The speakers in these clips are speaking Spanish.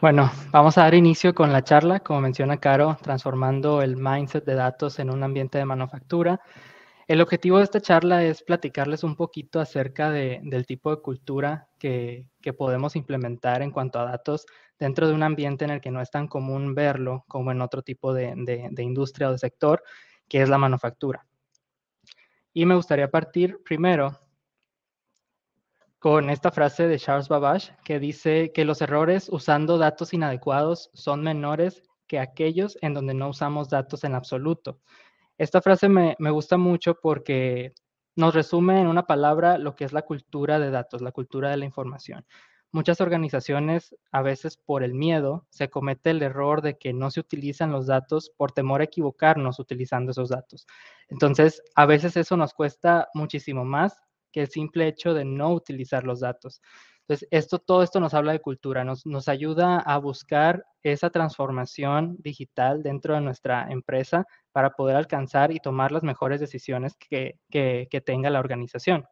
Bueno, vamos a dar inicio con la charla, como menciona Caro, transformando el mindset de datos en un ambiente de manufactura. El objetivo de esta charla es platicarles un poquito acerca del tipo de cultura que, podemos implementar en cuanto a datos dentro de un ambiente en el que no es tan común verlo como en otro tipo de, de industria o de sector, que es la manufactura. Y me gustaría partir primero con esta frase de Charles Babbage que dice que los errores usando datos inadecuados son menores que aquellos en donde no usamos datos en absoluto. Esta frase me, me, gusta mucho porque nos resume en una palabra lo que es la cultura de datos, la cultura de la información. Muchas organizaciones, a veces por el miedo, se comete el error de que no se utilizan los datos por temor a equivocarnos utilizando esos datos. Entonces, a veces eso nos cuesta muchísimo más que el simple hecho de no utilizar los datos. Entonces, esto, todo esto nos habla de cultura, nos, ayuda a buscar esa transformación digital dentro de nuestra empresa para poder alcanzar y tomar las mejores decisiones que, tenga la organización.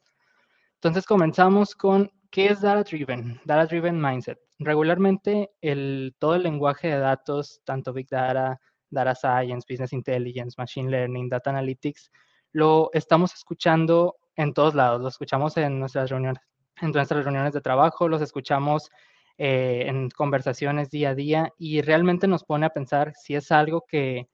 Entonces, comenzamos con ¿qué es Data Driven? Data Driven Mindset. Regularmente, el, todo el lenguaje de datos, tanto Big Data, Data Science, Business Intelligence, Machine Learning, Data Analytics, lo estamos escuchando en todos lados, los escuchamos en nuestras reuniones, en nuestras reuniones de trabajo, los escuchamos eh, en conversaciones día a día y realmente nos pone a pensar si es algo que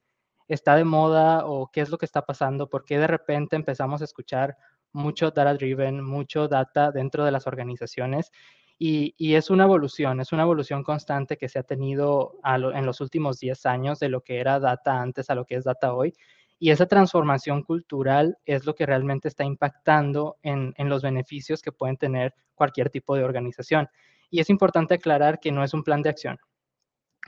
está de moda o qué es lo que está pasando, porque de repente empezamos a escuchar mucho data driven, mucho data dentro de las organizaciones y, es una evolución, es una evolución constante que se ha tenido en los últimos 10 años de lo que era data antes a lo que es data hoy. Y esa transformación cultural es lo que realmente está impactando en, los beneficios que pueden tener cualquier tipo de organización. Y es importante aclarar que no es un plan de acción.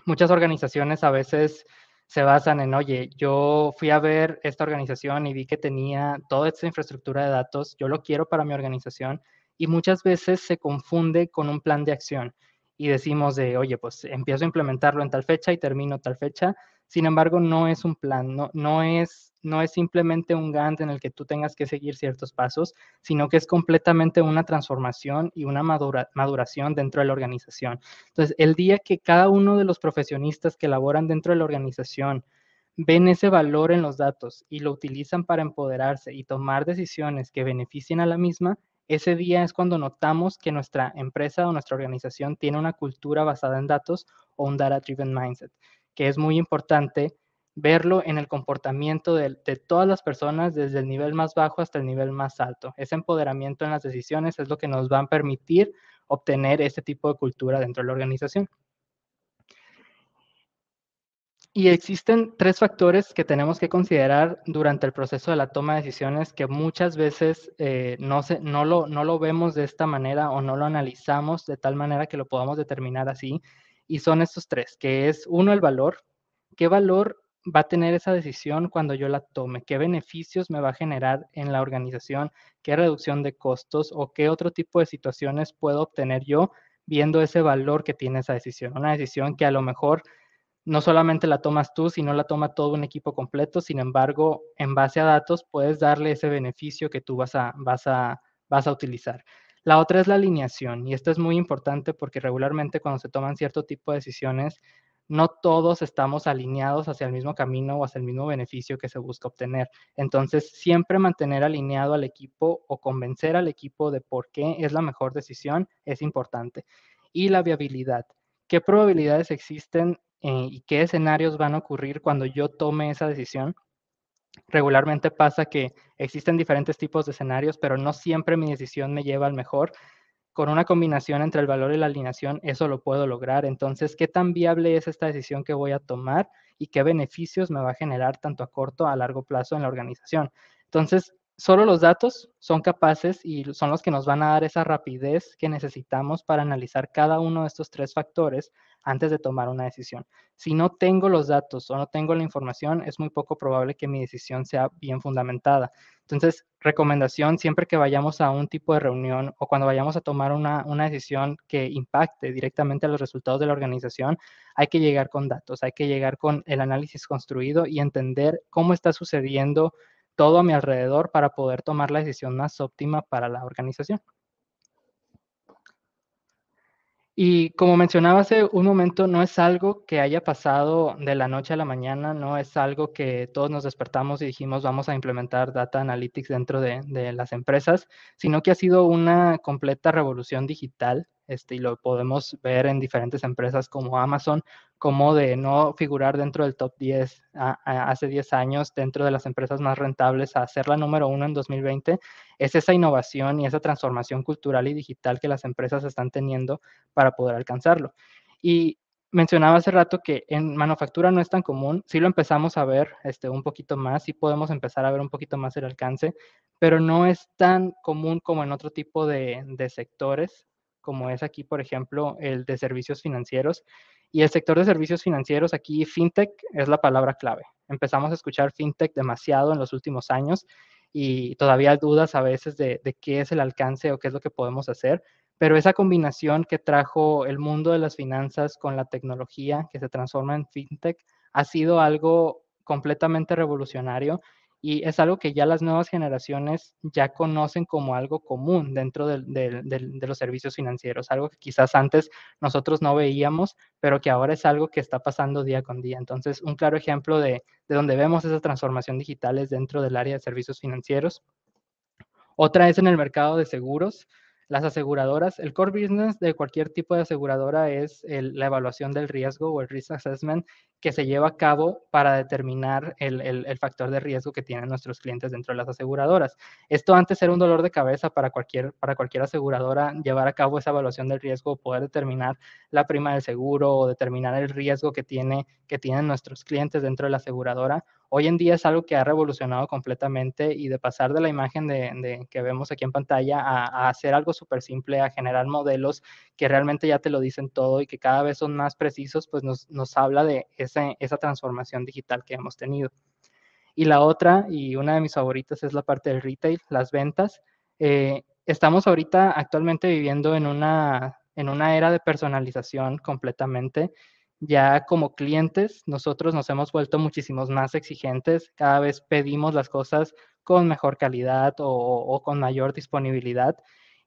Muchas organizaciones a veces se basan en, oye, yo fui a ver esta organización y vi que tenía toda esta infraestructura de datos, yo lo quiero para mi organización, y muchas veces se confunde con un plan de acción y decimos de, oye, pues empiezo a implementarlo en tal fecha y termino tal fecha, sin embargo, no es un plan, no, no, es, no es simplemente un Gantt en el que tú tengas que seguir ciertos pasos, sino que es completamente una transformación y una maduración dentro de la organización. Entonces, el día que cada uno de los profesionistas que laboran dentro de la organización ven ese valor en los datos y lo utilizan para empoderarse y tomar decisiones que beneficien a la misma, ese día es cuando notamos que nuestra empresa o nuestra organización tiene una cultura basada en datos o un data-driven mindset que es muy importante verlo en el comportamiento de, todas las personas, desde el nivel más bajo hasta el nivel más alto. Ese empoderamiento en las decisiones es lo que nos va a permitir obtener este tipo de cultura dentro de la organización. Y existen tres factores que tenemos que considerar durante el proceso de la toma de decisiones que muchas veces eh, no, se, no, no lo vemos de esta manera o no lo analizamos de tal manera que lo podamos determinar así. Y son estos tres, que es uno el valor. ¿Qué valor va a tener esa decisión cuando yo la tome? ¿Qué beneficios me va a generar en la organización? ¿Qué reducción de costos o qué otro tipo de situaciones puedo obtener yo viendo ese valor que tiene esa decisión? Una decisión que a lo mejor no solamente la tomas tú, sino la toma todo un equipo completo. Sin embargo, en base a datos puedes darle ese beneficio que tú vas a, vas vas a utilizar. La otra es la alineación, y esto es muy importante porque regularmente cuando se toman cierto tipo de decisiones, no todos estamos alineados hacia el mismo camino o hacia el mismo beneficio que se busca obtener. Entonces, siempre mantener alineado al equipo o convencer al equipo de por qué es la mejor decisión es importante. Y la viabilidad. ¿Qué probabilidades existen eh, y qué escenarios van a ocurrir cuando yo tome esa decisión? regularmente pasa que existen diferentes tipos de escenarios, pero no siempre mi decisión me lleva al mejor. Con una combinación entre el valor y la alineación, eso lo puedo lograr. Entonces, ¿qué tan viable es esta decisión que voy a tomar y qué beneficios me va a generar tanto a corto a largo plazo en la organización? Entonces, solo los datos son capaces y son los que nos van a dar esa rapidez que necesitamos para analizar cada uno de estos tres factores antes de tomar una decisión. Si no tengo los datos o no tengo la información, es muy poco probable que mi decisión sea bien fundamentada. Entonces, recomendación siempre que vayamos a un tipo de reunión o cuando vayamos a tomar una, decisión que impacte directamente a los resultados de la organización, hay que llegar con datos, hay que llegar con el análisis construido y entender cómo está sucediendo todo a mi alrededor para poder tomar la decisión más óptima para la organización. Y como mencionaba hace un momento, no es algo que haya pasado de la noche a la mañana, no es algo que todos nos despertamos y dijimos vamos a implementar data analytics dentro de, las empresas, sino que ha sido una completa revolución digital este, y lo podemos ver en diferentes empresas como Amazon, como de no figurar dentro del top 10 hace 10 años, dentro de las empresas más rentables, a ser la número uno en 2020, es esa innovación y esa transformación cultural y digital que las empresas están teniendo para poder alcanzarlo. Y mencionaba hace rato que en manufactura no es tan común, sí lo empezamos a ver este, un poquito más, sí podemos empezar a ver un poquito más el alcance, pero no es tan común como en otro tipo de sectores como es aquí, por ejemplo, el de servicios financieros. Y el sector de servicios financieros, aquí fintech es la palabra clave. Empezamos a escuchar fintech demasiado en los últimos años y todavía hay dudas a veces de, de qué es el alcance o qué es lo que podemos hacer, pero esa combinación que trajo el mundo de las finanzas con la tecnología que se transforma en fintech ha sido algo completamente revolucionario y es algo que ya las nuevas generaciones ya conocen como algo común dentro de, los servicios financieros, algo que quizás antes nosotros no veíamos, pero que ahora es algo que está pasando día con día. Entonces, un claro ejemplo de, donde vemos esa transformación digital es dentro del área de servicios financieros. Otra es en el mercado de seguros las aseguradoras, el core business de cualquier tipo de aseguradora es la evaluación del riesgo o el risk assessment que se lleva a cabo para determinar el, el, factor de riesgo que tienen nuestros clientes dentro de las aseguradoras. Esto antes era un dolor de cabeza para cualquier, para cualquier aseguradora llevar a cabo esa evaluación del riesgo, poder determinar la prima del seguro o determinar el riesgo que, tiene, que tienen nuestros clientes dentro de la aseguradora. Hoy en día es algo que ha revolucionado completamente y de pasar de la imagen de, que vemos aquí en pantalla a, hacer algo súper simple, a generar modelos que realmente ya te lo dicen todo y que cada vez son más precisos, pues nos, nos habla de esa transformación digital que hemos tenido. Y la otra, y una de mis favoritas, es la parte del retail, las ventas. Eh, estamos ahorita actualmente viviendo en una, en una era de personalización completamente. Ya como clientes, nosotros nos hemos vuelto muchísimos más exigentes. Cada vez pedimos las cosas con mejor calidad o, o con mayor disponibilidad.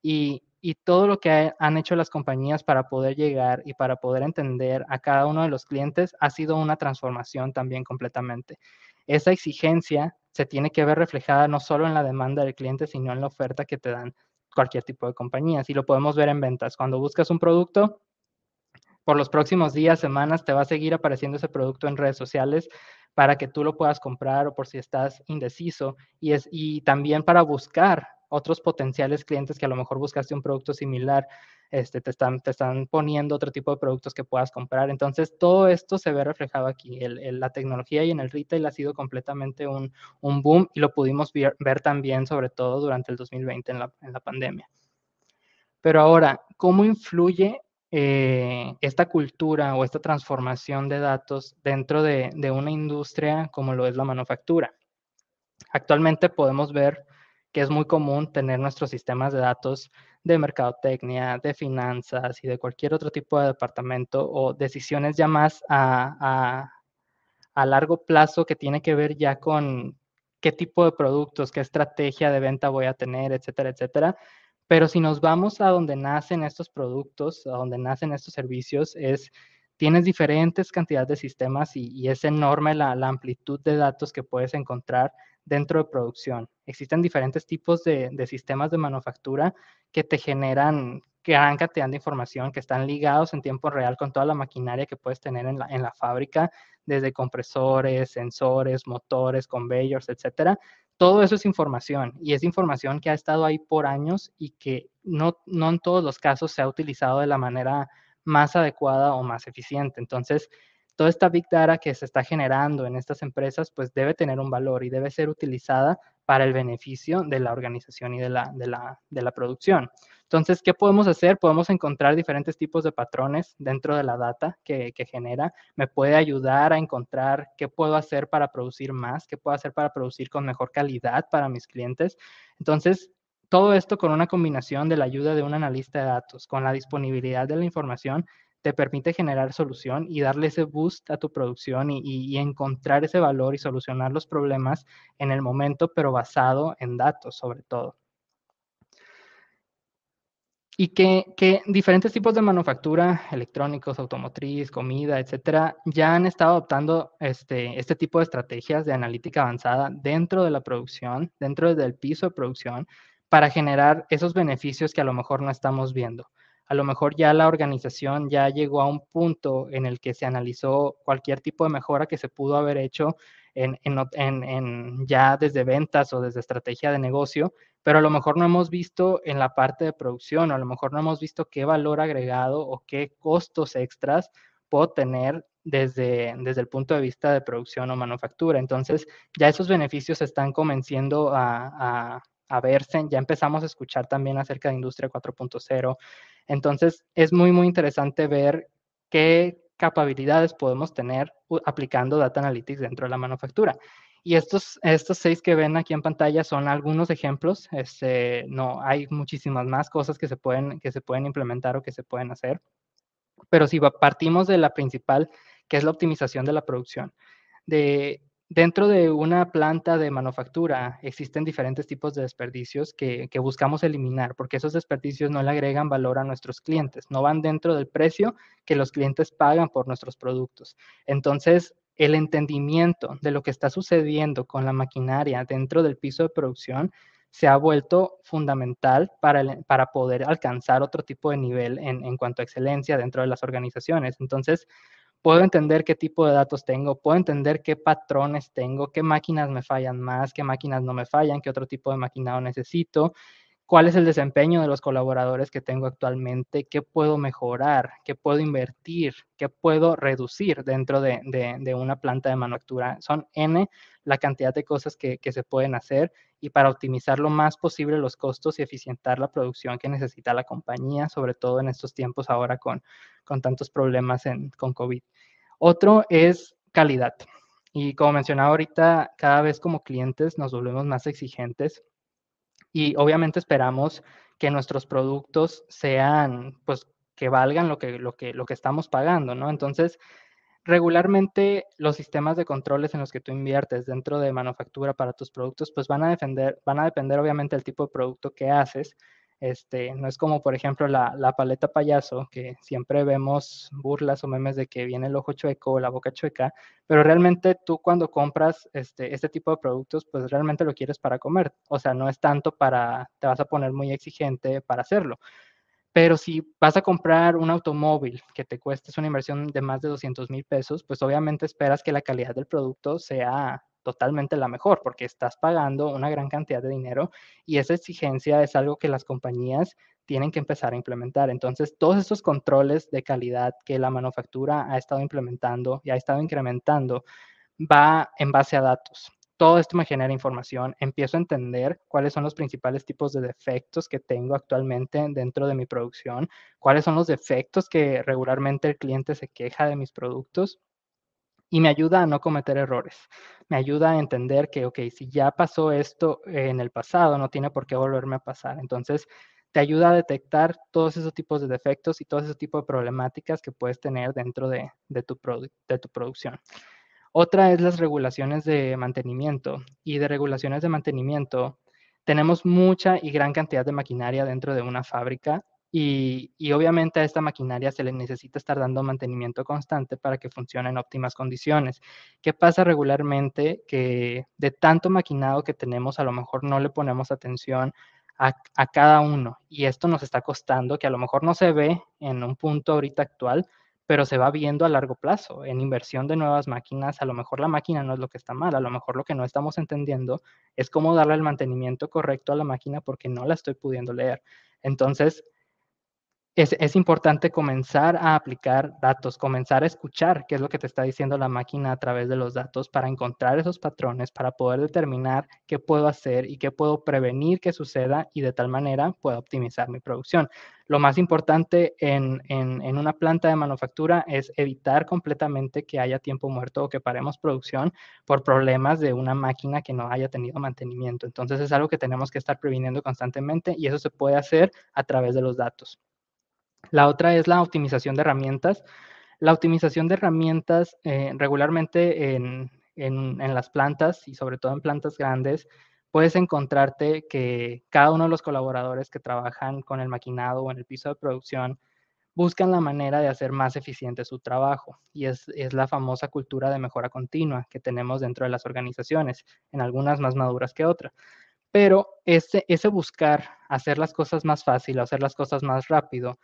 Y y todo lo que han hecho las compañías para poder llegar y para poder entender a cada uno de los clientes ha sido una transformación también completamente. Esa exigencia se tiene que ver reflejada no solo en la demanda del cliente, sino en la oferta que te dan cualquier tipo de compañías. Y lo podemos ver en ventas. Cuando buscas un producto, por los próximos días, semanas, te va a seguir apareciendo ese producto en redes sociales para que tú lo puedas comprar o por si estás indeciso. Y, es, y también para buscar otros potenciales clientes que a lo mejor buscaste un producto similar, este, te, están, te están poniendo otro tipo de productos que puedas comprar. Entonces, todo esto se ve reflejado aquí. El, la tecnología y en el retail ha sido completamente un, un boom y lo pudimos ver, ver, también, sobre todo durante el 2020 en la, en la pandemia. Pero ahora, ¿cómo influye eh, esta cultura o esta transformación de datos dentro de, de una industria como lo es la manufactura? Actualmente podemos ver que es muy común tener nuestros sistemas de datos de mercadotecnia, de finanzas y de cualquier otro tipo de departamento o decisiones ya más a, largo plazo que tiene que ver ya con qué tipo de productos, qué estrategia de venta voy a tener, etcétera, etcétera. Pero si nos vamos a donde nacen estos productos, a donde nacen estos servicios, es tienes diferentes cantidades de sistemas y, es enorme la, la, amplitud de datos que puedes encontrar dentro de producción. Existen diferentes tipos de, sistemas de manufactura que te generan gran cantidad de información que están ligados en tiempo real con toda la maquinaria que puedes tener en la, fábrica, desde compresores, sensores, motores, conveyors, etcétera. Todo eso es información y es información que ha estado ahí por años y que no, no en todos los casos se ha utilizado de la manera más adecuada o más eficiente. Entonces, toda esta big data que se está generando en estas empresas, pues debe tener un valor y debe ser utilizada para el beneficio de la organización y de la, de la, producción. Entonces, ¿qué podemos hacer? Podemos encontrar diferentes tipos de patrones dentro de la data que, que, genera. Me puede ayudar a encontrar qué puedo hacer para producir más, qué puedo hacer para producir con mejor calidad para mis clientes. Entonces, todo esto con una combinación de la ayuda de un analista de datos, con la disponibilidad de la información, te permite generar solución y darle ese boost a tu producción y, encontrar ese valor y solucionar los problemas en el momento, pero basado en datos sobre todo. Y que, diferentes tipos de manufactura, electrónicos, automotriz, comida, etcétera, ya han estado adoptando este, este tipo de estrategias de analítica avanzada dentro de la producción, dentro del piso de producción, para generar esos beneficios que a lo mejor no estamos viendo a lo mejor ya la organización ya llegó a un punto en el que se analizó cualquier tipo de mejora que se pudo haber hecho en, ya desde ventas o desde estrategia de negocio, pero a lo mejor no hemos visto en la parte de producción, o a lo mejor no hemos visto qué valor agregado o qué costos extras puedo tener desde, desde el punto de vista de producción o manufactura. Entonces, ya esos beneficios están convenciendo a a verse, ya empezamos a escuchar también acerca de Industria 4.0. Entonces, es muy, muy interesante ver qué capacidades podemos tener aplicando Data Analytics dentro de la manufactura. Y estos, estos seis que ven aquí en pantalla son algunos ejemplos. Este, no, hay muchísimas más cosas que se, pueden, que se pueden implementar o que se pueden hacer. Pero si partimos de la principal, que es la optimización de la producción, de Dentro de una planta de manufactura existen diferentes tipos de desperdicios que, buscamos eliminar, porque esos desperdicios no le agregan valor a nuestros clientes, no van dentro del precio que los clientes pagan por nuestros productos. Entonces, el entendimiento de lo que está sucediendo con la maquinaria dentro del piso de producción se ha vuelto fundamental para, para poder alcanzar otro tipo de nivel en, en cuanto a excelencia dentro de las organizaciones. Entonces, puedo entender qué tipo de datos tengo, puedo entender qué patrones tengo, qué máquinas me fallan más, qué máquinas no me fallan, qué otro tipo de maquinado necesito cuál es el desempeño de los colaboradores que tengo actualmente, qué puedo mejorar, qué puedo invertir, qué puedo reducir dentro de, una planta de manufactura. Son N la cantidad de cosas que, se pueden hacer y para optimizar lo más posible los costos y eficientar la producción que necesita la compañía, sobre todo en estos tiempos ahora con, tantos problemas con COVID. Otro es calidad. Y como mencionaba ahorita, cada vez como clientes nos volvemos más exigentes y obviamente esperamos que nuestros productos sean, pues, que valgan lo que, lo que, lo que estamos pagando, ¿no? Entonces, regularmente los sistemas de controles en los que tú inviertes dentro de manufactura para tus productos, pues van a, defender, van a depender obviamente del tipo de producto que haces, este, no es como, por ejemplo, la, paleta payaso, que siempre vemos burlas o memes de que viene el ojo chueco o la boca chueca, pero realmente tú cuando compras este, este tipo de productos, pues realmente lo quieres para comer. O sea, no es tanto para, te vas a poner muy exigente para hacerlo. Pero si vas a comprar un automóvil que te cueste una inversión de más de 200 mil pesos, pues obviamente esperas que la calidad del producto sea totalmente la mejor porque estás pagando una gran cantidad de dinero y esa exigencia es algo que las compañías tienen que empezar a implementar. Entonces, todos estos controles de calidad que la manufactura ha estado implementando y ha estado incrementando va en base a datos. Todo esto me genera información, empiezo a entender cuáles son los principales tipos de defectos que tengo actualmente dentro de mi producción, cuáles son los defectos que regularmente el cliente se queja de mis productos y me ayuda a no cometer errores. Me ayuda a entender que, ok, si ya pasó esto en el pasado, no tiene por qué volverme a pasar. Entonces, te ayuda a detectar todos esos tipos de defectos y todos esos tipos de problemáticas que puedes tener dentro de, tu, de tu producción. Otra es las regulaciones de mantenimiento. Y de regulaciones de mantenimiento, tenemos mucha y gran cantidad de maquinaria dentro de una fábrica y, obviamente a esta maquinaria se le necesita estar dando mantenimiento constante para que funcione en óptimas condiciones. ¿Qué pasa regularmente? Que de tanto maquinado que tenemos, a lo mejor no le ponemos atención a, a cada uno. Y esto nos está costando, que a lo mejor no se ve en un punto ahorita actual, pero se va viendo a largo plazo. En inversión de nuevas máquinas, a lo mejor la máquina no es lo que está mal, a lo mejor lo que no estamos entendiendo es cómo darle el mantenimiento correcto a la máquina porque no la estoy pudiendo leer. Entonces, es, importante comenzar a aplicar datos, comenzar a escuchar qué es lo que te está diciendo la máquina a través de los datos para encontrar esos patrones, para poder determinar qué puedo hacer y qué puedo prevenir que suceda y de tal manera pueda optimizar mi producción. Lo más importante en, en una planta de manufactura es evitar completamente que haya tiempo muerto o que paremos producción por problemas de una máquina que no haya tenido mantenimiento. Entonces es algo que tenemos que estar previniendo constantemente y eso se puede hacer a través de los datos. La otra es la optimización de herramientas. La optimización de herramientas eh, regularmente en, las plantas y sobre todo en plantas grandes, puedes encontrarte que cada uno de los colaboradores que trabajan con el maquinado o en el piso de producción buscan la manera de hacer más eficiente su trabajo. Y es, la famosa cultura de mejora continua que tenemos dentro de las organizaciones, en algunas más maduras que otras. Pero ese, ese buscar hacer las cosas más fácil, hacer las cosas más rápido,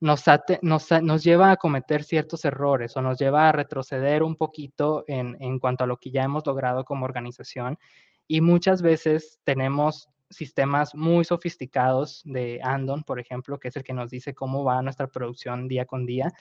nos, nos, lleva a cometer ciertos errores o nos lleva a retroceder un poquito en, cuanto a lo que ya hemos logrado como organización. Y muchas veces tenemos sistemas muy sofisticados de Andon, por ejemplo, que es el que nos dice cómo va nuestra producción día con día,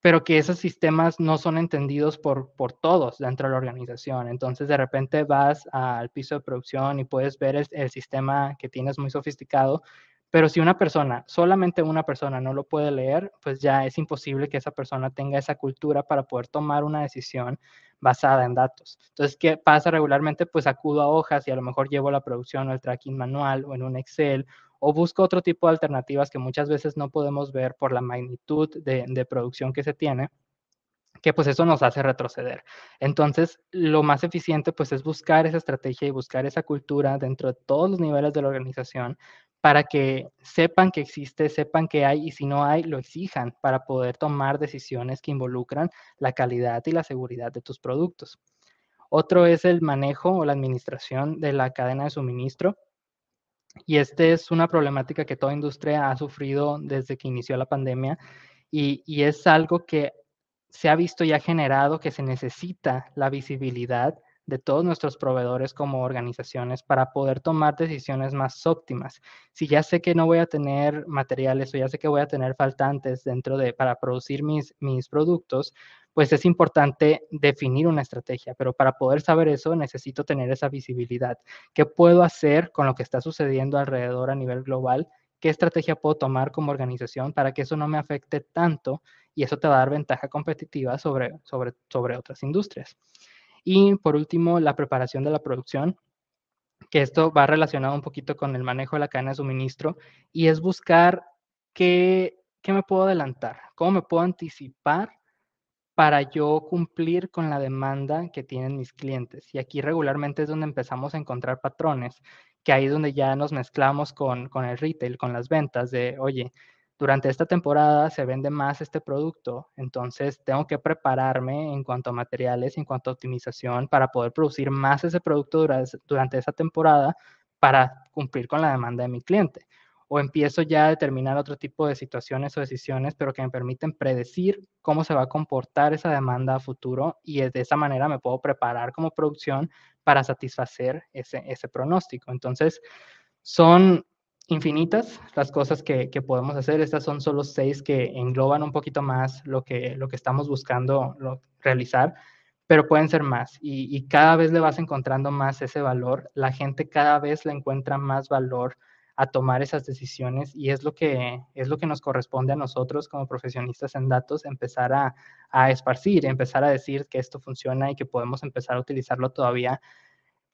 pero que esos sistemas no son entendidos por, por todos dentro de la organización. Entonces, de repente vas al piso de producción y puedes ver el sistema que tienes muy sofisticado, pero si una persona, solamente una persona no lo puede leer, pues ya es imposible que esa persona tenga esa cultura para poder tomar una decisión basada en datos. Entonces, ¿qué pasa regularmente? Pues acudo a hojas y a lo mejor llevo la producción o el tracking manual o en un Excel o busco otro tipo de alternativas que muchas veces no podemos ver por la magnitud de, producción que se tiene que pues eso nos hace retroceder. Entonces, lo más eficiente pues es buscar esa estrategia y buscar esa cultura dentro de todos los niveles de la organización para que sepan que existe, sepan que hay y si no hay, lo exijan para poder tomar decisiones que involucran la calidad y la seguridad de tus productos. Otro es el manejo o la administración de la cadena de suministro. Y esta es una problemática que toda industria ha sufrido desde que inició la pandemia y, es algo que se ha visto y ha generado que se necesita la visibilidad de todos nuestros proveedores como organizaciones para poder tomar decisiones más óptimas. Si ya sé que no voy a tener materiales o ya sé que voy a tener faltantes dentro de para producir mis, productos, pues es importante definir una estrategia, pero para poder saber eso necesito tener esa visibilidad. ¿Qué puedo hacer con lo que está sucediendo alrededor a nivel global? ¿Qué estrategia puedo tomar como organización para que eso no me afecte tanto y eso te va a dar ventaja competitiva sobre, sobre, sobre otras industrias? Y por último, la preparación de la producción, que esto va relacionado un poquito con el manejo de la cadena de suministro, y es buscar qué, qué me puedo adelantar, cómo me puedo anticipar para yo cumplir con la demanda que tienen mis clientes. Y aquí regularmente es donde empezamos a encontrar patrones, que ahí es donde ya nos mezclamos con, con el retail, con las ventas, de, oye, durante esta temporada se vende más este producto, entonces tengo que prepararme en cuanto a materiales, en cuanto a optimización, para poder producir más ese producto durante esa temporada para cumplir con la demanda de mi cliente. O empiezo ya a determinar otro tipo de situaciones o decisiones, pero que me permiten predecir cómo se va a comportar esa demanda a futuro y de esa manera me puedo preparar como producción para satisfacer ese, ese pronóstico. Entonces, son infinitas las cosas que, podemos hacer. Estas son solo seis que engloban un poquito más lo que, lo que estamos buscando realizar, pero pueden ser más. Y, cada vez le vas encontrando más ese valor. La gente cada vez le encuentra más valor a tomar esas decisiones y es lo que, es lo que nos corresponde a nosotros como profesionistas en datos, empezar a, a esparcir, empezar a decir que esto funciona y que podemos empezar a utilizarlo todavía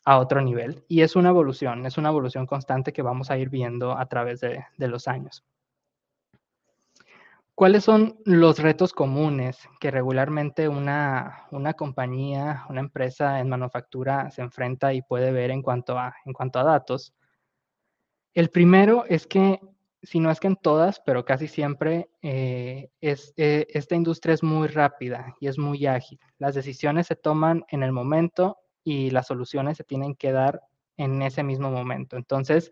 a otro nivel. Y es una evolución, es una evolución constante que vamos a ir viendo a través de, de los años. ¿Cuáles son los retos comunes que regularmente una, una, compañía, una empresa en manufactura se enfrenta y puede ver en cuanto, a, en cuanto a datos? El primero es que, si no es que en todas, pero casi siempre, eh, es, eh, esta industria es muy rápida y es muy ágil. Las decisiones se toman en el momento y las soluciones se tienen que dar en ese mismo momento. Entonces,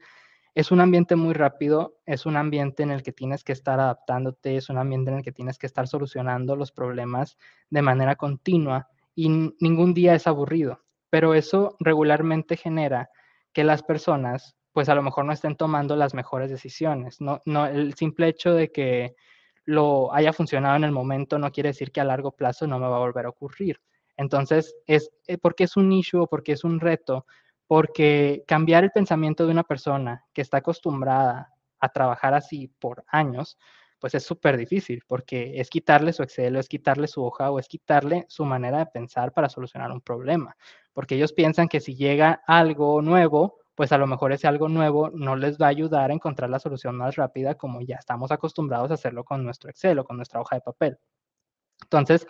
es un ambiente muy rápido, es un ambiente en el que tienes que estar adaptándote, es un ambiente en el que tienes que estar solucionando los problemas de manera continua y ningún día es aburrido, pero eso regularmente genera que las personas pues a lo mejor no estén tomando las mejores decisiones. No, no, el simple hecho de que lo haya funcionado en el momento no quiere decir que a largo plazo no me va a volver a ocurrir. Entonces, es eh, porque es un issue o porque es un reto, porque cambiar el pensamiento de una persona que está acostumbrada a trabajar así por años, pues es súper difícil, porque es quitarle su Excel, o es quitarle su hoja, o es quitarle su manera de pensar para solucionar un problema, porque ellos piensan que si llega algo nuevo, pues a lo mejor ese algo nuevo no les va a ayudar a encontrar la solución más rápida como ya estamos acostumbrados a hacerlo con nuestro Excel o con nuestra hoja de papel. Entonces,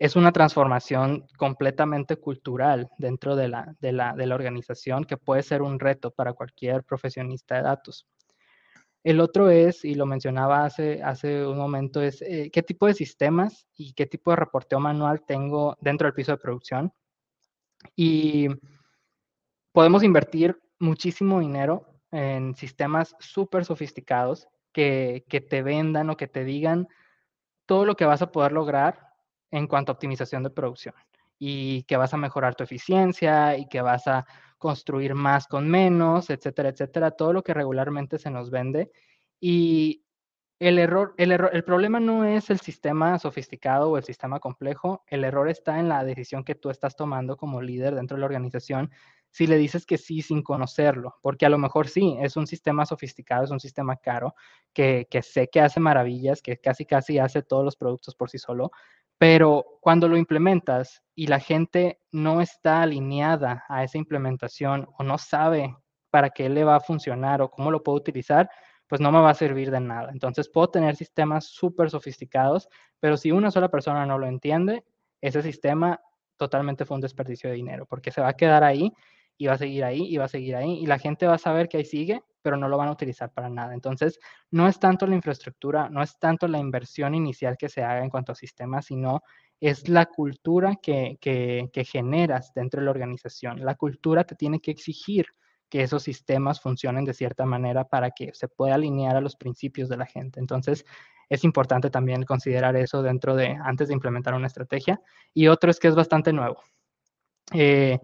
es una transformación completamente cultural dentro de la, organización que puede ser un reto para cualquier profesionista de datos. El otro es, y lo mencionaba hace, hace un momento, es eh, qué tipo de sistemas y qué tipo de reporteo manual tengo dentro del piso de producción. Y podemos invertir muchísimo dinero en sistemas súper sofisticados que, que te vendan o que te digan todo lo que vas a poder lograr en cuanto a optimización de producción y que vas a mejorar tu eficiencia y que vas a construir más con menos, etcétera, etcétera, todo lo que regularmente se nos vende. Y el error, el problema no es el sistema sofisticado o el sistema complejo, el error está en la decisión que tú estás tomando como líder dentro de la organización si le dices que sí sin conocerlo, porque a lo mejor sí, es un sistema sofisticado, es un sistema caro, que, que sé que hace maravillas, que casi casi hace todos los productos por sí solo, pero cuando lo implementas y la gente no está alineada a esa implementación o no sabe para qué le va a funcionar o cómo lo puedo utilizar, pues no me va a servir de nada. Entonces puedo tener sistemas súper sofisticados, pero si una sola persona no lo entiende, ese sistema totalmente fue un desperdicio de dinero, porque se va a quedar ahí y va a seguir ahí y va a seguir ahí y la gente va a saber que ahí sigue pero no lo van a utilizar para nada. Entonces, no es tanto la infraestructura, no es tanto la inversión inicial que se haga en cuanto a sistemas, sino es la cultura que, que, generas dentro de la organización. La cultura te tiene que exigir que esos sistemas funcionen de cierta manera para que se pueda alinear a los principios de la gente. Entonces, es importante también considerar eso dentro de antes de implementar una estrategia. Y otro es que es bastante nuevo. Eh,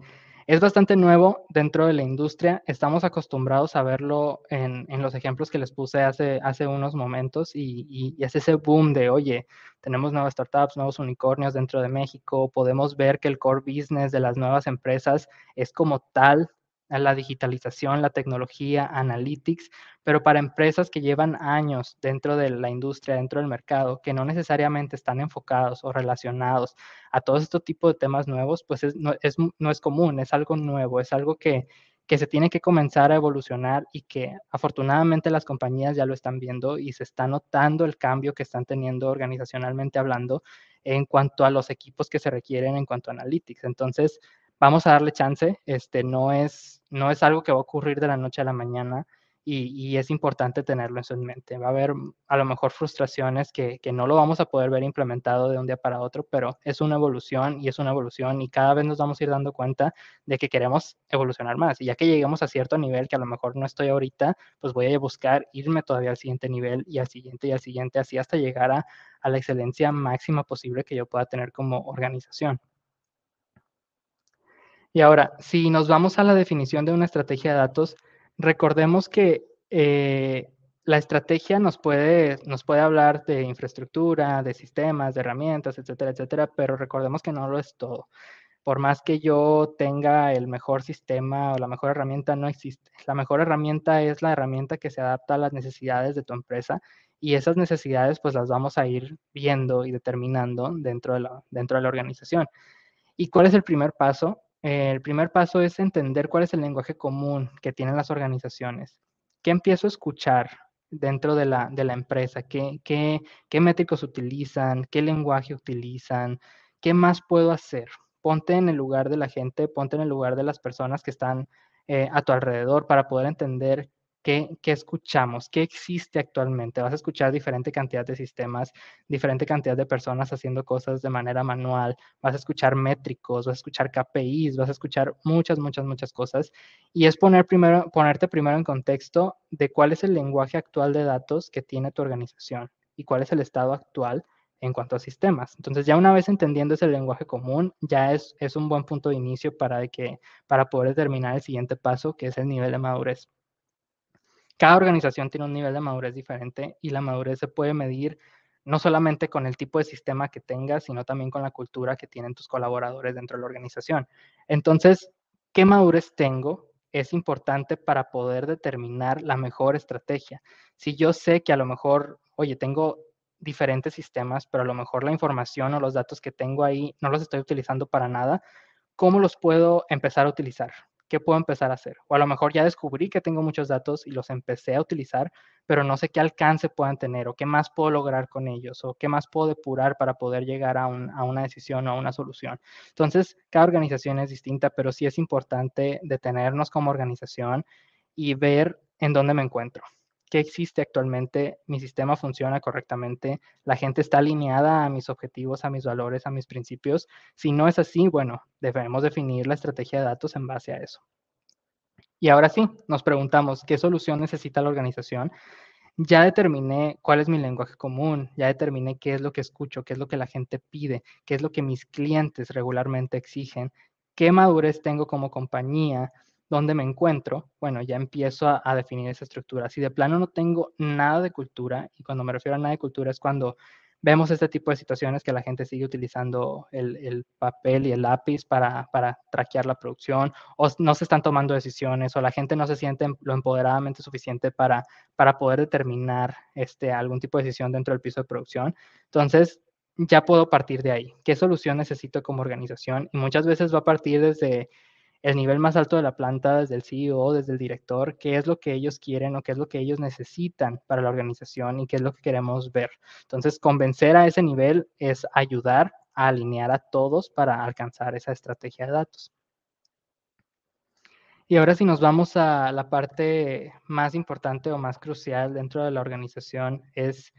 es bastante nuevo dentro de la industria, estamos acostumbrados a verlo en, los ejemplos que les puse hace, hace unos momentos y, y, es ese boom de, oye, tenemos nuevas startups, nuevos unicornios dentro de México, podemos ver que el core business de las nuevas empresas es como tal la digitalización, la tecnología, analytics, pero para empresas que llevan años dentro de la industria, dentro del mercado, que no necesariamente están enfocados o relacionados a todo este tipo de temas nuevos, pues no, es, común, es algo nuevo, es algo que, que se tiene que comenzar a evolucionar y que afortunadamente las compañías ya lo están viendo y se está notando el cambio que están teniendo organizacionalmente hablando en cuanto a los equipos que se requieren en cuanto a analytics. Entonces, vamos a darle chance, este, no, es, no es algo que va a ocurrir de la noche a la mañana y, es importante tenerlo en su mente. Va a haber mm, a lo mejor frustraciones que, no lo vamos a poder ver implementado de un día para otro, pero es una evolución y es una evolución y cada vez nos vamos a ir dando cuenta de que queremos evolucionar más. Y ya que lleguemos a cierto nivel que a lo mejor no estoy ahorita, pues voy a buscar irme todavía al siguiente nivel y al siguiente y al siguiente, así hasta llegar a, a la excelencia máxima posible que yo pueda tener como organización. Y ahora, si nos vamos a la definición de una estrategia de datos, recordemos que eh, la estrategia nos puede, nos puede hablar de infraestructura, de sistemas, de herramientas, etcétera, etcétera, pero recordemos que no lo es todo. Por más que yo tenga el mejor sistema o la mejor herramienta, no existe. La mejor herramienta es la herramienta que se adapta a las necesidades de tu empresa y esas necesidades pues las vamos a ir viendo y determinando dentro de la, dentro de la organización. ¿Y cuál es el primer paso? Eh, el primer paso es entender cuál es el lenguaje común que tienen las organizaciones. ¿Qué empiezo a escuchar dentro de la, de la empresa? ¿Qué, qué, qué métricos utilizan? ¿Qué lenguaje utilizan? ¿Qué más puedo hacer? Ponte en el lugar de la gente, ponte en el lugar de las personas que están eh, a tu alrededor para poder entender ¿Qué, escuchamos? ¿Qué existe actualmente? Vas a escuchar diferente cantidad de sistemas, diferente cantidad de personas haciendo cosas de manera manual, vas a escuchar métricos, vas a escuchar KPIs, vas a escuchar muchas, muchas, muchas cosas. Y es poner primero, ponerte primero en contexto de cuál es el lenguaje actual de datos que tiene tu organización y cuál es el estado actual en cuanto a sistemas. Entonces, ya una vez entendiendo ese lenguaje común, ya es, es un buen punto de inicio para, que, para poder determinar el siguiente paso, que es el nivel de madurez cada organización tiene un nivel de madurez diferente y la madurez se puede medir no solamente con el tipo de sistema que tengas, sino también con la cultura que tienen tus colaboradores dentro de la organización. Entonces, ¿qué madurez tengo? Es importante para poder determinar la mejor estrategia. Si yo sé que a lo mejor, oye, tengo diferentes sistemas, pero a lo mejor la información o los datos que tengo ahí no los estoy utilizando para nada, ¿cómo los puedo empezar a utilizar? ¿qué puedo empezar a hacer? O a lo mejor ya descubrí que tengo muchos datos y los empecé a utilizar, pero no sé qué alcance puedan tener o qué más puedo lograr con ellos o qué más puedo depurar para poder llegar a, una decisión o a una solución. Entonces, cada organización es distinta, pero sí es importante detenernos como organización y ver en dónde me encuentro qué existe actualmente, mi sistema funciona correctamente, la gente está alineada a mis objetivos, a mis valores, a mis principios. Si no es así, bueno, debemos definir la estrategia de datos en base a eso. Y ahora sí, nos preguntamos, ¿qué solución necesita la organización? Ya determiné cuál es mi lenguaje común, ya determiné qué es lo que escucho, qué es lo que la gente pide, qué es lo que mis clientes regularmente exigen, qué madurez tengo como compañía, dónde me encuentro, bueno, ya empiezo a, definir esa estructura. Si de plano no tengo nada de cultura, y cuando me refiero a nada de cultura es cuando vemos este tipo de situaciones que la gente sigue utilizando el, papel y el lápiz para, para traquear la producción, o no se están tomando decisiones, o la gente no se siente em, lo empoderadamente suficiente para, para poder determinar este, algún tipo de decisión dentro del piso de producción. Entonces, ya puedo partir de ahí. ¿Qué solución necesito como organización? Y muchas veces va a partir desde el nivel más alto de la planta, desde el CEO, desde el director, qué es lo que ellos quieren o qué es lo que ellos necesitan para la organización y qué es lo que queremos ver. Entonces, convencer a ese nivel es ayudar a alinear a todos para alcanzar esa estrategia de datos. Y ahora si nos vamos a la parte más importante o más crucial dentro de la organización es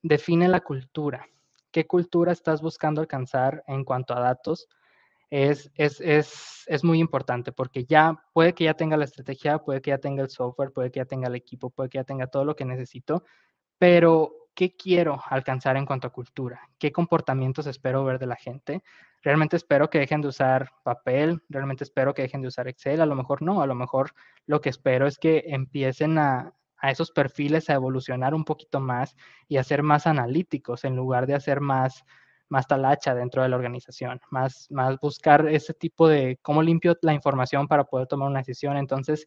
define la cultura. ¿Qué cultura estás buscando alcanzar en cuanto a datos? es, muy importante porque ya puede que ya tenga la estrategia, puede que ya tenga el software, puede que ya tenga el equipo, puede que ya tenga todo lo que necesito, pero ¿qué quiero alcanzar en cuanto a cultura? ¿Qué comportamientos espero ver de la gente? Realmente espero que dejen de usar papel, realmente espero que dejen de usar Excel, a lo mejor no, a lo mejor lo que espero es que empiecen a, a esos perfiles a evolucionar un poquito más y a ser más analíticos en lugar de hacer más más talacha dentro de la organización, más, más buscar ese tipo de cómo limpio la información para poder tomar una decisión. Entonces,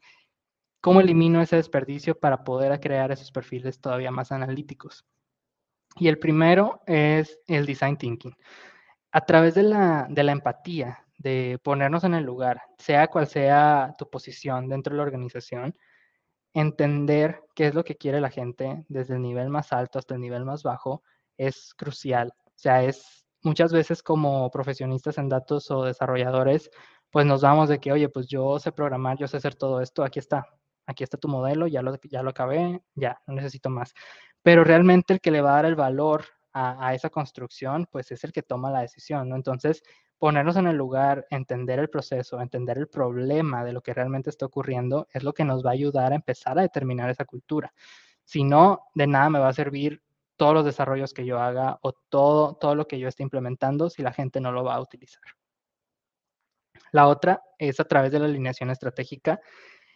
cómo elimino ese desperdicio para poder crear esos perfiles todavía más analíticos. Y el primero es el design thinking. A través de la, de la empatía, de ponernos en el lugar, sea cual sea tu posición dentro de la organización, entender qué es lo que quiere la gente desde el nivel más alto hasta el nivel más bajo es crucial o sea, es muchas veces como profesionistas en datos o desarrolladores, pues nos vamos de que, oye, pues yo sé programar, yo sé hacer todo esto, aquí está, aquí está tu modelo, ya lo, ya lo acabé, ya, no necesito más. Pero realmente el que le va a dar el valor a, a, esa construcción, pues es el que toma la decisión, ¿no? Entonces, ponernos en el lugar, entender el proceso, entender el problema de lo que realmente está ocurriendo, es lo que nos va a ayudar a empezar a determinar esa cultura. Si no, de nada me va a servir todos los desarrollos que yo haga o todo, todo lo que yo esté implementando si la gente no lo va a utilizar. La otra es a través de la alineación estratégica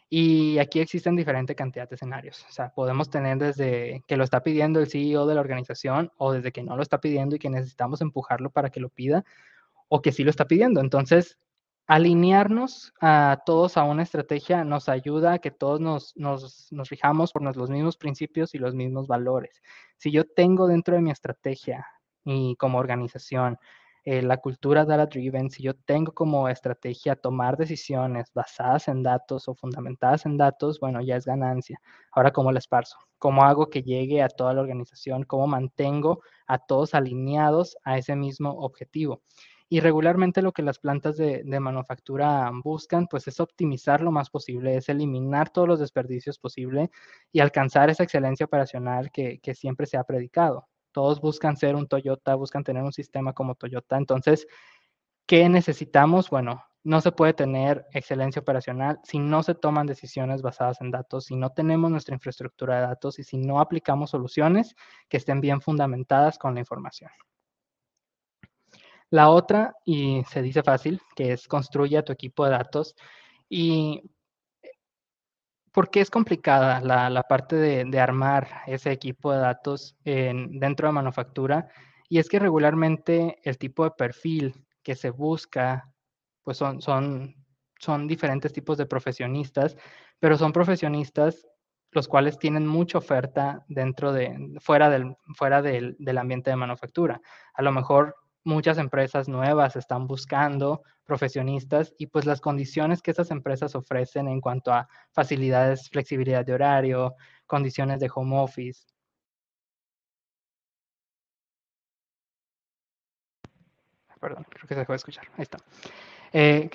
y aquí existen diferentes cantidades de escenarios. O sea, podemos tener desde que lo está pidiendo el CEO de la organización o desde que no lo está pidiendo y que necesitamos empujarlo para que lo pida o que sí lo está pidiendo. Entonces, alinearnos a todos a una estrategia nos ayuda a que todos nos, nos, nos, fijamos por los mismos principios y los mismos valores. Si yo tengo dentro de mi estrategia y como organización eh, la cultura data driven, si yo tengo como estrategia tomar decisiones basadas en datos o fundamentadas en datos, bueno, ya es ganancia. Ahora, ¿cómo la esparzo? ¿Cómo hago que llegue a toda la organización? ¿Cómo mantengo a todos alineados a ese mismo objetivo? Y regularmente lo que las plantas de, manufactura buscan, pues es optimizar lo más posible, es eliminar todos los desperdicios posible y alcanzar esa excelencia operacional que, que siempre se ha predicado. Todos buscan ser un Toyota, buscan tener un sistema como Toyota. Entonces, ¿qué necesitamos? Bueno, no se puede tener excelencia operacional si no se toman decisiones basadas en datos, si no tenemos nuestra infraestructura de datos y si no aplicamos soluciones que estén bien fundamentadas con la información. La otra, y se dice fácil, que es construya tu equipo de datos. Y eh, por qué es complicada la, parte de, armar ese equipo de datos en, dentro de manufactura. Y es que regularmente el tipo de perfil que se busca, pues son, son, son diferentes tipos de profesionistas, pero son profesionistas los cuales tienen mucha oferta dentro de, fuera del, fuera del, del ambiente de manufactura. A lo mejor muchas empresas nuevas están buscando profesionistas y pues las condiciones que esas empresas ofrecen en cuanto a facilidades, flexibilidad de horario, condiciones de home office. Perdón, creo que se dejó de escuchar. Ahí está. Eh,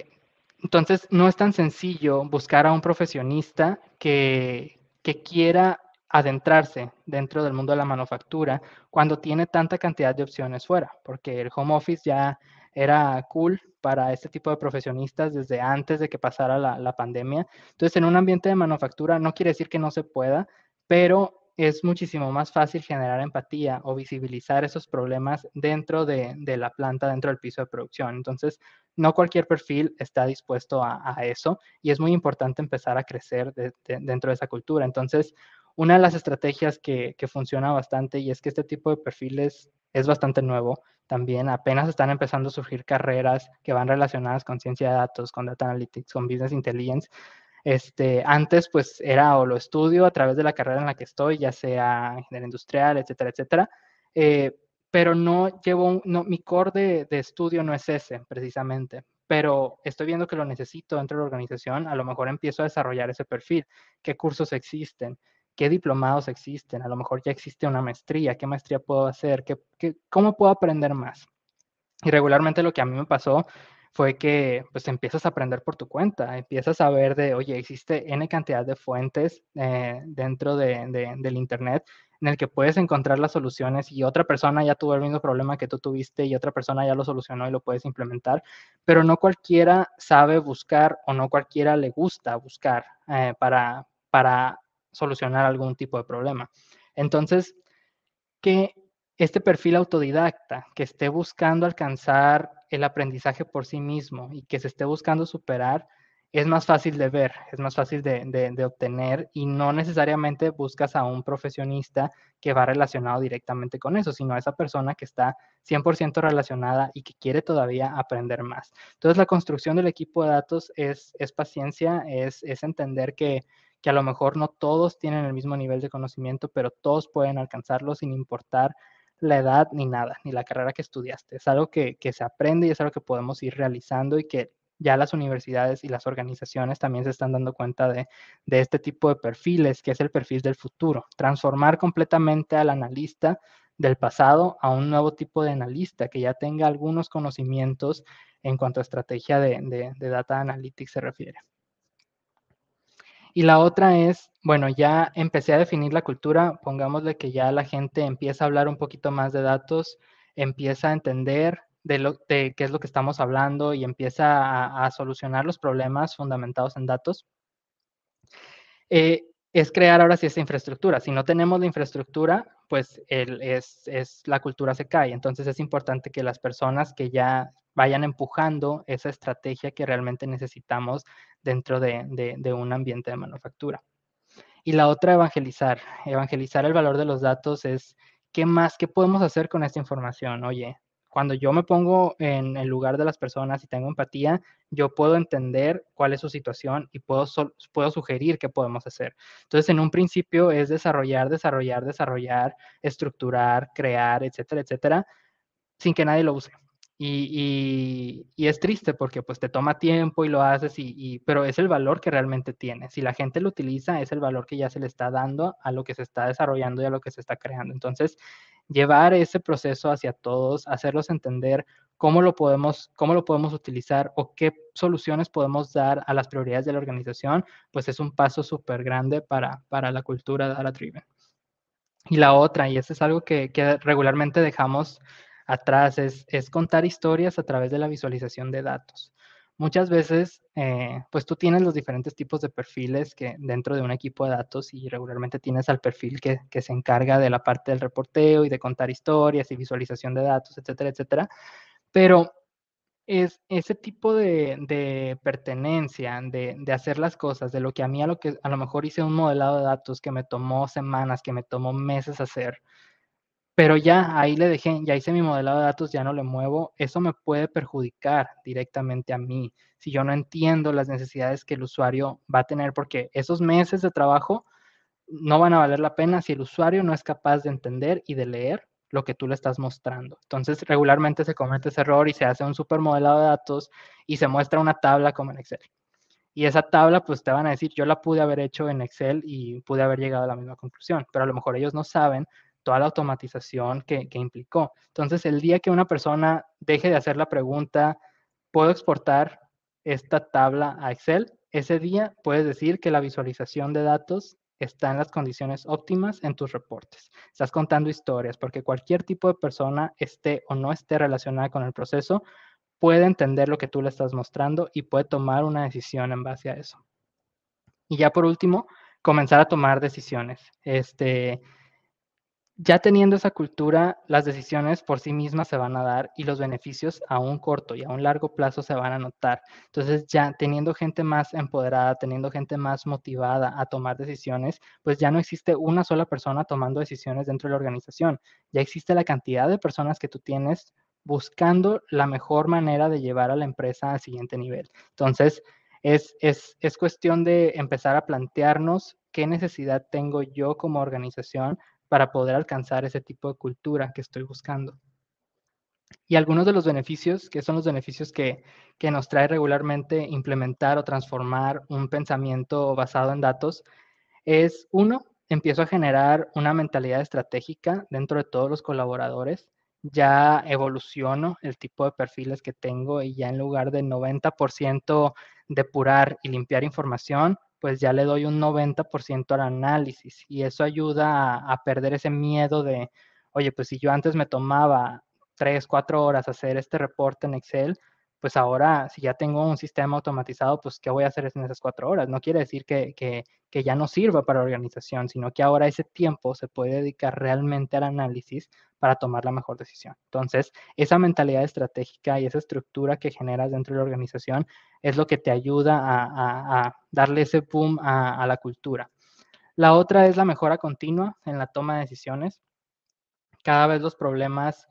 entonces, no es tan sencillo buscar a un profesionista que, que quiera adentrarse dentro del mundo de la manufactura cuando tiene tanta cantidad de opciones fuera, porque el home office ya era cool para este tipo de profesionistas desde antes de que pasara la, pandemia. Entonces, en un ambiente de manufactura no quiere decir que no se pueda, pero es muchísimo más fácil generar empatía o visibilizar esos problemas dentro de, la planta, dentro del piso de producción. Entonces, no cualquier perfil está dispuesto a, eso y es muy importante empezar a crecer dentro de esa cultura. Entonces, una de las estrategias que, funciona bastante y es que este tipo de perfiles es bastante nuevo. También apenas están empezando a surgir carreras que van relacionadas con ciencia de datos, con data analytics, con business intelligence. Este, antes pues era o lo estudio a través de la carrera en la que estoy, ya sea ingeniería industrial, etcétera, etcétera. Eh, pero no llevo, no, mi core de, de, estudio no es ese precisamente, pero estoy viendo que lo necesito dentro de la organización, a lo mejor empiezo a desarrollar ese perfil, qué cursos existen, qué diplomados existen, a lo mejor ya existe una maestría, qué maestría puedo hacer, ¿Qué, cómo puedo aprender más. Y regularmente lo que a mí me pasó fue que pues empiezas a aprender por tu cuenta, empiezas a ver de, oye, existe N cantidad de fuentes eh, dentro del Internet en el que puedes encontrar las soluciones y otra persona ya tuvo el mismo problema que tú tuviste y otra persona ya lo solucionó y lo puedes implementar, pero no cualquiera sabe buscar o no cualquiera le gusta buscar eh, para, para solucionar algún tipo de problema. Entonces, que este perfil autodidacta que esté buscando alcanzar el aprendizaje por sí mismo y que se esté buscando superar, es más fácil de ver, es más fácil de, obtener y no necesariamente buscas a un profesionista que va relacionado directamente con eso, sino a esa persona que está 100% relacionada y que quiere todavía aprender más. Entonces, la construcción del equipo de datos es, paciencia, es entender que que a lo mejor no todos tienen el mismo nivel de conocimiento, pero todos pueden alcanzarlo sin importar la edad ni nada, ni la carrera que estudiaste. Es algo que, se aprende y es algo que podemos ir realizando y que ya las universidades y las organizaciones también se están dando cuenta de, este tipo de perfiles, que es el perfil del futuro. Transformar completamente al analista del pasado a un nuevo tipo de analista que ya tenga algunos conocimientos en cuanto a estrategia de data analytics se refiere. Y la otra es, bueno, ya empecé a definir la cultura, pongámosle que ya la gente empieza a hablar un poquito más de datos, empieza a entender de, lo, de qué es lo que estamos hablando y empieza a, solucionar los problemas fundamentados en datos. Eh, es crear ahora sí esa infraestructura. Si no tenemos la infraestructura, pues es, la cultura se cae. Entonces es importante que las personas que ya vayan empujando esa estrategia que realmente necesitamos dentro de, un ambiente de manufactura. Y la otra, evangelizar. Evangelizar el valor de los datos es qué más, qué podemos hacer con esta información. Oye, cuando yo me pongo en el lugar de las personas y tengo empatía, yo puedo entender cuál es su situación y puedo, puedo sugerir qué podemos hacer. Entonces, en un principio es desarrollar, desarrollar, desarrollar, estructurar, crear, etcétera, etcétera, sin que nadie lo use. Y, es triste porque pues te toma tiempo y lo haces, y, pero es el valor que realmente tiene. Si la gente lo utiliza, es el valor que ya se le está dando a lo que se está desarrollando y a lo que se está creando. Entonces, llevar ese proceso hacia todos, hacerlos entender cómo lo podemos, cómo lo podemos utilizar o qué soluciones podemos dar a las prioridades de la organización, pues es un paso súper grande para, para la cultura de la Driven. Y la otra, y eso es algo que, que regularmente dejamos atrás, es, contar historias a través de la visualización de datos. Muchas veces, eh, pues tú tienes los diferentes tipos de perfiles que dentro de un equipo de datos y regularmente tienes al perfil que, se encarga de la parte del reporteo y de contar historias y visualización de datos, etcétera, etcétera. Pero es ese tipo de, pertenencia, de, de, hacer las cosas, de lo que a mí a lo que a lo mejor hice un modelado de datos que me tomó semanas, que me tomó meses hacer, pero ya ahí le dejé, ya hice mi modelado de datos, ya no le muevo, eso me puede perjudicar directamente a mí si yo no entiendo las necesidades que el usuario va a tener, porque esos meses de trabajo no van a valer la pena si el usuario no es capaz de entender y de leer lo que tú le estás mostrando. Entonces, regularmente se comete ese error y se hace un modelado de datos y se muestra una tabla como en Excel. Y esa tabla, pues te van a decir, yo la pude haber hecho en Excel y pude haber llegado a la misma conclusión, pero a lo mejor ellos no saben toda la automatización que, implicó. Entonces, el día que una persona deje de hacer la pregunta, ¿puedo exportar esta tabla a Excel? Ese día puedes decir que la visualización de datos está en las condiciones óptimas en tus reportes. Estás contando historias porque cualquier tipo de persona esté o no esté relacionada con el proceso puede entender lo que tú le estás mostrando y puede tomar una decisión en base a eso. Y ya por último, comenzar a tomar decisiones. Este, ya teniendo esa cultura, las decisiones por sí mismas se van a dar y los beneficios a un corto y a un largo plazo se van a notar. Entonces, ya teniendo gente más empoderada, teniendo gente más motivada a tomar decisiones, pues ya no existe una sola persona tomando decisiones dentro de la organización. Ya existe la cantidad de personas que tú tienes buscando la mejor manera de llevar a la empresa al siguiente nivel. Entonces, es, es cuestión de empezar a plantearnos qué necesidad tengo yo como organización para poder alcanzar ese tipo de cultura que estoy buscando. Y algunos de los beneficios, que son los beneficios que, nos trae regularmente implementar o transformar un pensamiento basado en datos, es uno, empiezo a generar una mentalidad estratégica dentro de todos los colaboradores, ya evoluciono el tipo de perfiles que tengo y ya en lugar de 90% depurar y limpiar información, pues ya le doy un 90% al análisis y eso ayuda a, perder ese miedo de, oye, pues si yo antes me tomaba 3, 4 horas hacer este reporte en Excel, pues ahora si ya tengo un sistema automatizado, pues ¿qué voy a hacer en esas cuatro horas? No quiere decir que, ya no sirva para la organización, sino que ahora ese tiempo se puede dedicar realmente al análisis para tomar la mejor decisión. Entonces, esa mentalidad estratégica y esa estructura que generas dentro de la organización es lo que te ayuda a, darle ese boom a la cultura. La otra es la mejora continua en la toma de decisiones. Cada vez los problemas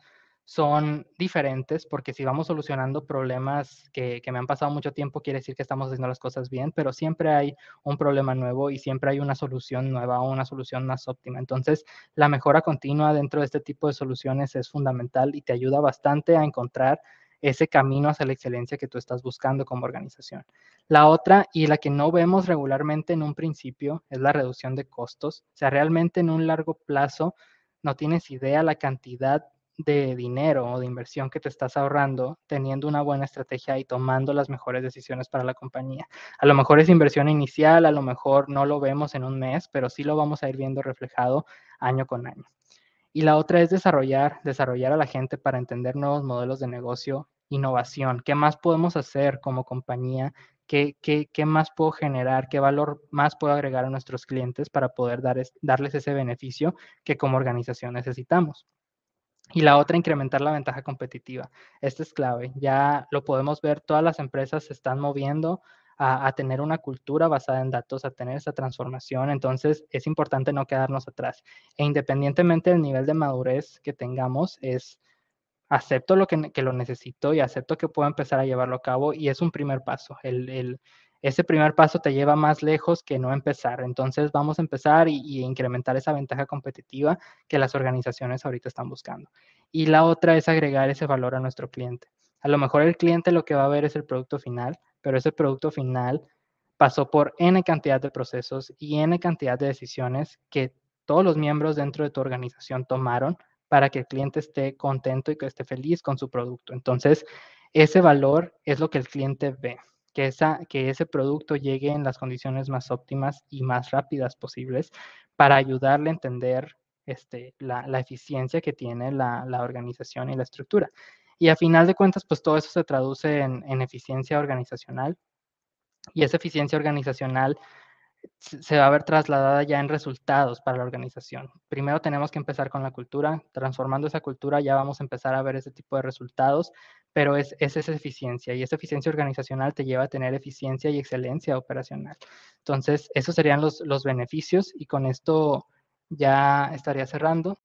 son diferentes, porque si vamos solucionando problemas que, me han pasado mucho tiempo, quiere decir que estamos haciendo las cosas bien, pero siempre hay un problema nuevo y siempre hay una solución nueva o una solución más óptima. Entonces, la mejora continua dentro de este tipo de soluciones es fundamental y te ayuda bastante a encontrar ese camino hacia la excelencia que tú estás buscando como organización. La otra y la que no vemos regularmente en un principio es la reducción de costos. O sea, realmente en un largo plazo no tienes idea la cantidad de dinero o de inversión que te estás ahorrando teniendo una buena estrategia y tomando las mejores decisiones para la compañía. A lo mejor es inversión inicial, a lo mejor no lo vemos en un mes, pero sí lo vamos a ir viendo reflejado año con año. Y la otra es desarrollar, desarrollar a la gente para entender nuevos modelos de negocio, innovación, qué más podemos hacer como compañía, qué, qué, más puedo generar, qué valor más puedo agregar a nuestros clientes para poder dar, darles ese beneficio que como organización necesitamos. Y la otra, incrementar la ventaja competitiva. Esta es clave. Ya lo podemos ver, todas las empresas se están moviendo a, tener una cultura basada en datos, a tener esa transformación. Entonces, es importante no quedarnos atrás. E independientemente del nivel de madurez que tengamos, es acepto lo que, que lo necesito y acepto que puedo empezar a llevarlo a cabo y es un primer paso. el ese primer paso te lleva más lejos que no empezar. Entonces vamos a empezar y, incrementar esa ventaja competitiva que las organizaciones ahorita están buscando. Y la otra es agregar ese valor a nuestro cliente. A lo mejor el cliente lo que va a ver es el producto final, pero ese producto final pasó por N cantidad de procesos y N cantidad de decisiones que todos los miembros dentro de tu organización tomaron para que el cliente esté contento y que esté feliz con su producto. Entonces, ese valor es lo que el cliente ve que, ese producto llegue en las condiciones más óptimas y más rápidas posibles para ayudarle a entender este, la, eficiencia que tiene la, organización y la estructura. Y a final de cuentas, pues todo eso se traduce en, en eficiencia organizacional. Y esa eficiencia organizacional se va a ver trasladada ya en resultados para la organización. Primero tenemos que empezar con la cultura, transformando esa cultura ya vamos a empezar a ver ese tipo de resultados, pero es, es esa eficiencia y esa eficiencia organizacional te lleva a tener eficiencia y excelencia operacional. Entonces, esos serían los, los beneficios y con esto ya estaría cerrando.